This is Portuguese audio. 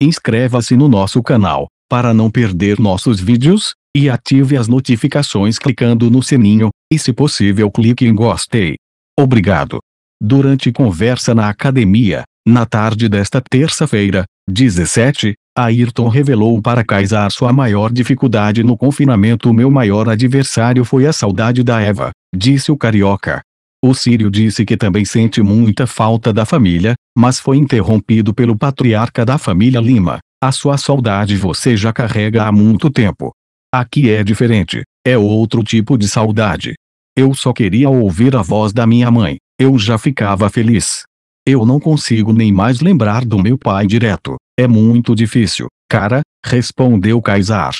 Inscreva-se no nosso canal, para não perder nossos vídeos, e ative as notificações clicando no sininho, e se possível clique em gostei. Obrigado. Durante conversa na academia, na tarde desta terça-feira, 17, Ayrton revelou para Kaysar sua maior dificuldade no confinamento. Meu maior adversário foi a saudade da Eva, disse o carioca. O sírio disse que também sente muita falta da família, mas foi interrompido pelo patriarca da família Lima. A sua saudade você já carrega há muito tempo. Aqui é diferente, é outro tipo de saudade. Eu só queria ouvir a voz da minha mãe, eu já ficava feliz. Eu não consigo nem mais lembrar do meu pai direto, é muito difícil, cara, respondeu Kaysar.